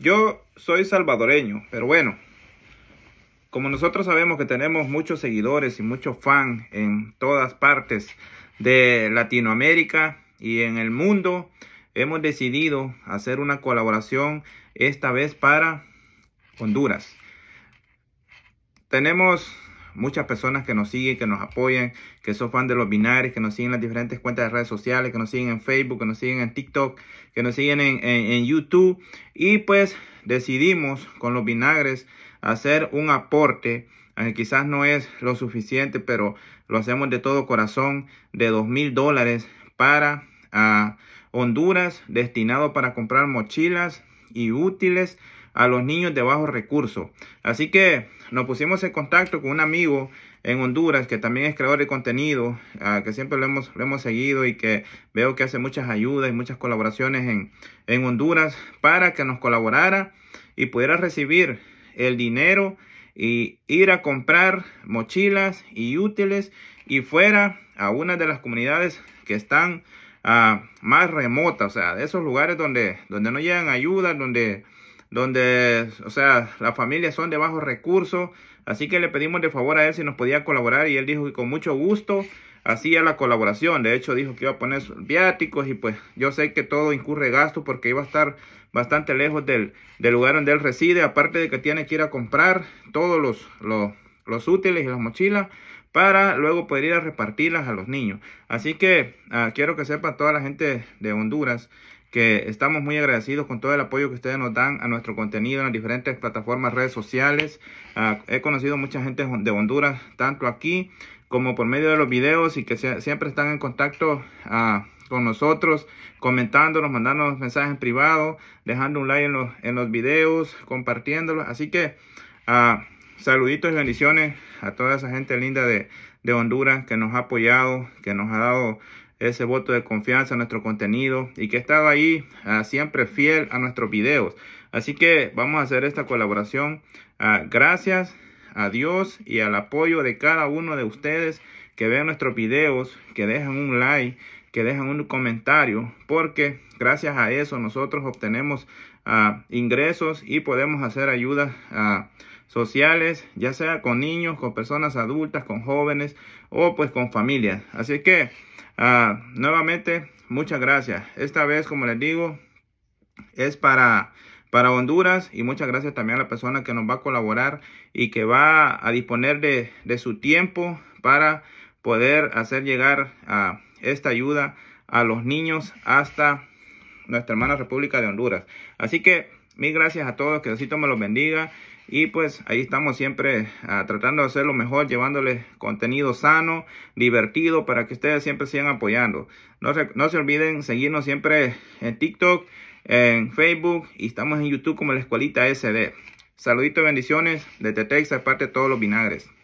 Yo soy salvadoreño, pero bueno, como nosotros sabemos que tenemos muchos seguidores y muchos fans en todas partes de Latinoamérica y en el mundo, hemos decidido hacer una colaboración esta vez para Honduras. Tenemos muchas personas que nos siguen, que nos apoyan, que son fan de los vinagres, que nos siguen en las diferentes cuentas de redes sociales, que nos siguen en Facebook, que nos siguen en TikTok, que nos siguen en, YouTube. Y pues decidimos con los vinagres hacer un aporte. quizás no es lo suficiente, pero lo hacemos de todo corazón, de dos mil dólares para ah, Honduras, destinado para comprar mochilas, y útiles a los niños de bajos recursos. Así que nos pusimos en contacto con un amigo en Honduras que también es creador de contenido, ah, que siempre lo hemos, hemos seguido y que veo que hace muchas ayudas y muchas colaboraciones en, en Honduras para que nos colaborara y pudiera recibir el dinero y ir a comprar mochilas y útiles y fuera a una de las comunidades que están más remota, o sea, de esos lugares donde, donde no llegan ayuda, donde, donde, o sea, las familias son de bajos recursos. Así que le pedimos de favor a él si nos podía colaborar y él dijo que con mucho gusto hacía la colaboración. De hecho, dijo que iba a poner viáticos y pues yo sé que todo incurre gasto porque iba a estar bastante lejos del, del lugar donde él reside. Aparte de que tiene que ir a comprar todos los, los, los útiles y las mochilas para luego poder ir a repartirlas a los niños. Así que ah, quiero que sepa toda la gente de Honduras que estamos muy agradecidos con todo el apoyo que ustedes nos dan a nuestro contenido en las diferentes plataformas, redes sociales. Ah, he conocido mucha gente de Honduras, tanto aquí como por medio de los videos y que siempre están en contacto ah, con nosotros, comentándonos, mandándonos mensajes en privado, dejando un like en los, videos, compartiéndolos. Así que saluditos y bendiciones a toda esa gente linda de, Honduras que nos ha apoyado, que nos ha dado ese voto de confianza en nuestro contenido y que ha estado ahí ah, siempre fiel a nuestros videos. Así que vamos a hacer esta colaboración. Ah, gracias a Dios y al apoyo de cada uno de ustedes que vean nuestros videos, que dejan un like, que dejan un comentario, porque gracias a eso nosotros obtenemos ah, ingresos y podemos hacer ayudas ah, sociales, ya sea con niños, con personas adultas, con jóvenes o pues con familias. Así que ah, nuevamente, muchas gracias. Esta vez, como les digo, es para para Honduras y muchas gracias también a la persona que nos va a colaborar y que va a disponer de, de su tiempo para poder hacer llegar a esta ayuda a los niños hasta nuestra hermana República de Honduras. Así que mil gracias a todos, que Diosito me los bendiga. Y pues ahí estamos siempre ah, tratando de hacer lo mejor, llevándoles contenido sano, divertido, para que ustedes siempre sigan apoyando. No, no se olviden seguirnos siempre en TikTok, en Facebook y estamos en YouTube como la Escuelita SD. Saluditos y bendiciones desde Texas, parte de todos los vinagres.